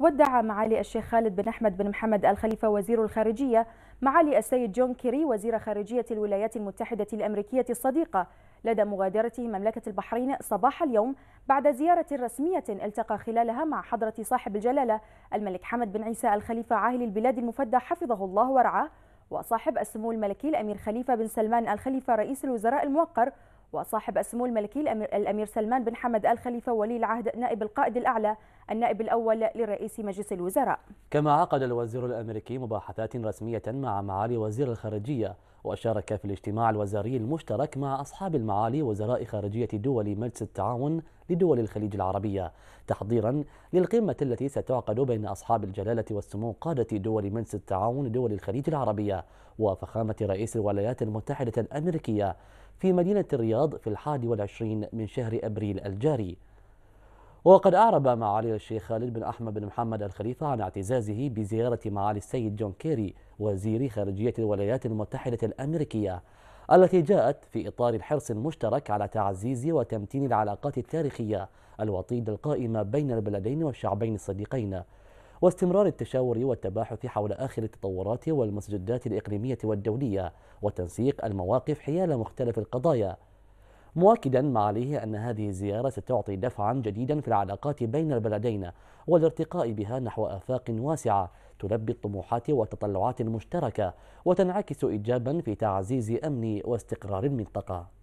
ودع معالي الشيخ خالد بن أحمد بن محمد الخليفة وزير الخارجية معالي السيد جون كيري وزير خارجية الولايات المتحدة الأمريكية الصديقة لدى مغادرته مملكة البحرين صباح اليوم بعد زيارة رسمية التقى خلالها مع حضرة صاحب الجلالة الملك حمد بن عيسى الخليفة عاهل البلاد المفدى حفظه الله ورعاه وصاحب السمو الملكي الأمير خليفة بن سلمان الخليفة رئيس الوزراء الموقر وصاحب السمو الملكي الأمير سلمان بن حمد آل خليفة ولي العهد نائب القائد الأعلى النائب الأول لرئيس مجلس الوزراء كما عقد الوزير الأمريكي مباحثات رسمية مع معالي وزير الخارجية وشارك في الاجتماع الوزاري المشترك مع أصحاب المعالي وزراء خارجية دول مجلس التعاون لدول الخليج العربية تحضيرا للقمة التي ستعقد بين أصحاب الجلالة والسمو قادة دول مجلس التعاون لدول الخليج العربية وفخامة رئيس الولايات المتحدة الأمريكية في مدينة الرياض في الحادي والعشرين من شهر أبريل الجاري وقد أعرب معالي الشيخ خالد بن أحمد بن محمد الخليفة عن اعتزازه بزيارة معالي السيد جون كيري وزير خارجية الولايات المتحدة الأمريكية التي جاءت في إطار الحرص المشترك على تعزيز وتمتين العلاقات التاريخية الوطيدة القائمة بين البلدين والشعبين الصديقين واستمرار التشاور والتباحث حول آخر التطورات والمسجدات الإقليمية والدولية وتنسيق المواقف حيال مختلف القضايا مؤكدا ما عليه أن هذه الزيارة ستعطي دفعا جديدا في العلاقات بين البلدين والارتقاء بها نحو آفاق واسعة تلبي الطموحات والتطلعات المشتركة وتنعكس إيجابا في تعزيز أمن واستقرار المنطقة